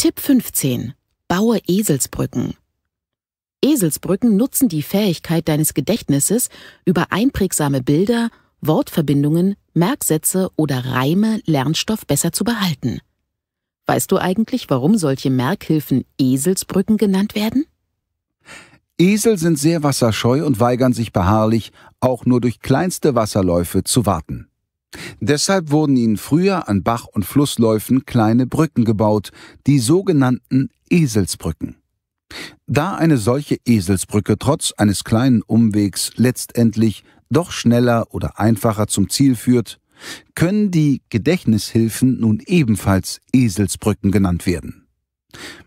Tipp 15. Baue Eselsbrücken. Eselsbrücken nutzen die Fähigkeit deines Gedächtnisses, über einprägsame Bilder, Wortverbindungen, Merksätze oder Reime Lernstoff besser zu behalten. Weißt du eigentlich, warum solche Merkhilfen Eselsbrücken genannt werden? Esel sind sehr wasserscheu und weigern sich beharrlich, auch nur durch kleinste Wasserläufe zu warten. Deshalb wurden ihnen früher an Bach- und Flussläufen kleine Brücken gebaut, die sogenannten Eselsbrücken. Da eine solche Eselsbrücke trotz eines kleinen Umwegs letztendlich doch schneller oder einfacher zum Ziel führt, können die Gedächtnishilfen nun ebenfalls Eselsbrücken genannt werden.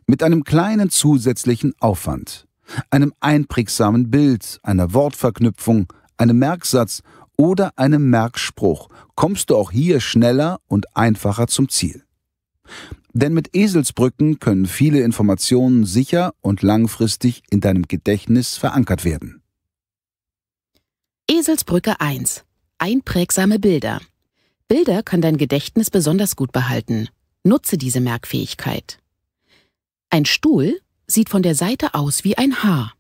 Mit einem kleinen zusätzlichen Aufwand, einem einprägsamen Bild, einer Wortverknüpfung, einem Merksatz oder einem Merkspruch kommst du auch hier schneller und einfacher zum Ziel. Denn mit Eselsbrücken können viele Informationen sicher und langfristig in deinem Gedächtnis verankert werden. Eselsbrücke 1. Einprägsame Bilder. Bilder können dein Gedächtnis besonders gut behalten. Nutze diese Merkfähigkeit. Ein Stuhl sieht von der Seite aus wie ein Haar.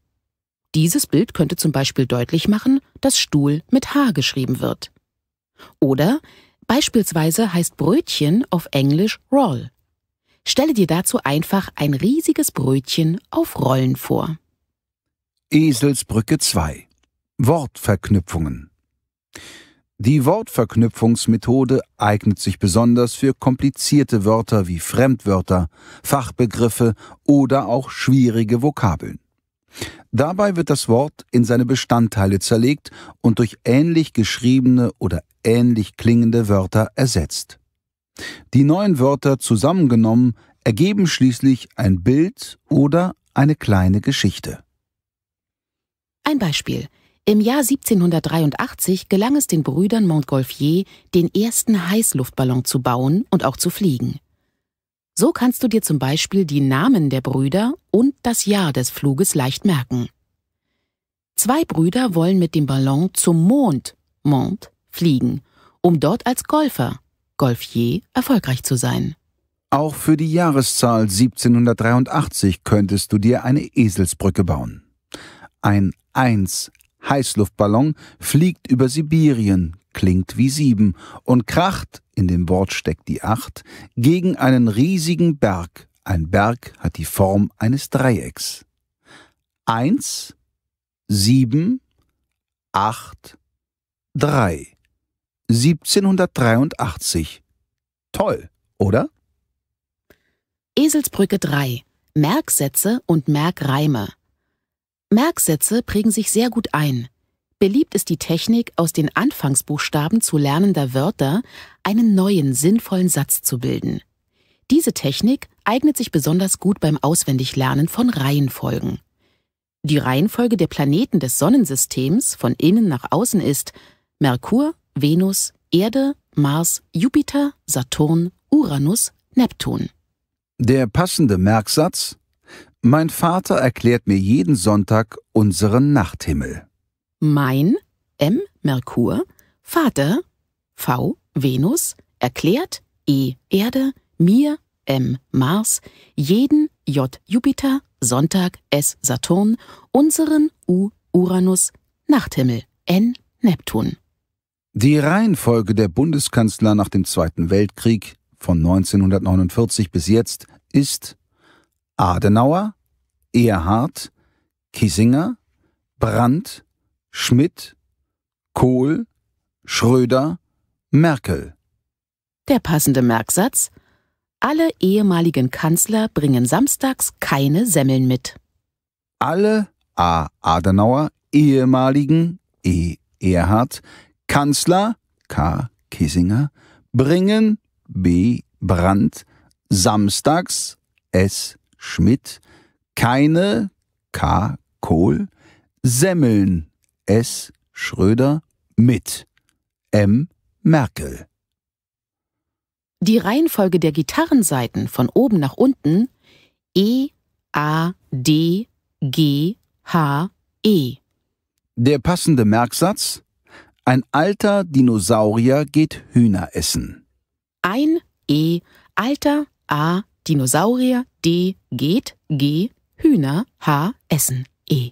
Dieses Bild könnte zum Beispiel deutlich machen, dass Stuhl mit H geschrieben wird. Oder beispielsweise heißt Brötchen auf Englisch Roll. Stelle dir dazu einfach ein riesiges Brötchen auf Rollen vor. Eselsbrücke 2 Wortverknüpfungen Die Wortverknüpfungsmethode eignet sich besonders für komplizierte Wörter wie Fremdwörter, Fachbegriffe oder auch schwierige Vokabeln. Dabei wird das Wort in seine Bestandteile zerlegt und durch ähnlich geschriebene oder ähnlich klingende Wörter ersetzt. Die neuen Wörter zusammengenommen ergeben schließlich ein Bild oder eine kleine Geschichte. Ein Beispiel. Im Jahr 1783 gelang es den Brüdern Montgolfier, den ersten Heißluftballon zu bauen und auch zu fliegen. So kannst du dir zum Beispiel die Namen der Brüder und das Jahr des Fluges leicht merken. Zwei Brüder wollen mit dem Ballon zum Mond, Mond, fliegen, um dort als Golfer, Golfier, erfolgreich zu sein. Auch für die Jahreszahl 1783 könntest du dir eine Eselsbrücke bauen. Ein 1 Heißluftballon fliegt über Sibirien, klingt wie sieben und kracht, in dem Wort steckt die acht, gegen einen riesigen Berg. Ein Berg hat die Form eines Dreiecks. Eins, sieben, acht, drei. 1783. Toll, oder? Eselsbrücke 3. Merksätze und Merkreime. Merksätze prägen sich sehr gut ein. Beliebt ist die Technik, aus den Anfangsbuchstaben zu lernender Wörter einen neuen sinnvollen Satz zu bilden. Diese Technik eignet sich besonders gut beim Auswendiglernen von Reihenfolgen. Die Reihenfolge der Planeten des Sonnensystems von innen nach außen ist Merkur, Venus, Erde, Mars, Jupiter, Saturn, Uranus, Neptun. Der passende Merksatz Mein Vater erklärt mir jeden Sonntag unseren Nachthimmel. Mein M Merkur, Vater V Venus, erklärt E Erde, mir M Mars, jeden J Jupiter, Sonntag S Saturn, unseren U Uranus, Nachthimmel N Neptun. Die Reihenfolge der Bundeskanzler nach dem Zweiten Weltkrieg von 1949 bis jetzt ist Adenauer, Erhard, Kissinger, Brandt, Schmidt, Kohl, Schröder, Merkel. Der passende Merksatz Alle ehemaligen Kanzler bringen samstags keine Semmeln mit. Alle A. Adenauer ehemaligen E. Erhard Kanzler K. Kissinger bringen B. Brandt samstags S. Schmidt keine K. Kohl Semmeln S. Schröder mit M. Merkel. Die Reihenfolge der Gitarrenseiten von oben nach unten E, A, D, G, H, E. Der passende Merksatz Ein alter Dinosaurier geht Hühner essen. Ein E, alter A, Dinosaurier D, geht G, Hühner H, essen E.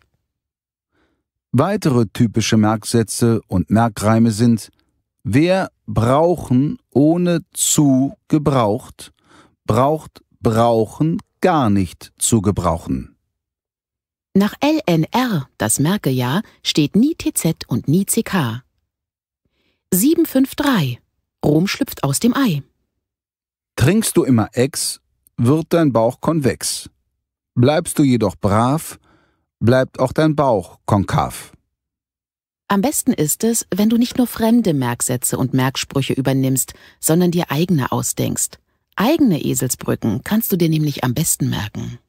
Weitere typische Merksätze und Merkreime sind Wer brauchen ohne zu gebraucht, braucht brauchen gar nicht zu gebrauchen. Nach LNR, das Merkejahr, steht nie TZ und nie CK. 753. Rom schlüpft aus dem Ei. Trinkst du immer Ex, wird dein Bauch konvex. Bleibst du jedoch brav, bleibt auch dein Bauch konkav. Am besten ist es, wenn du nicht nur fremde Merksätze und Merksprüche übernimmst, sondern dir eigene ausdenkst. Eigene Eselsbrücken kannst du dir nämlich am besten merken.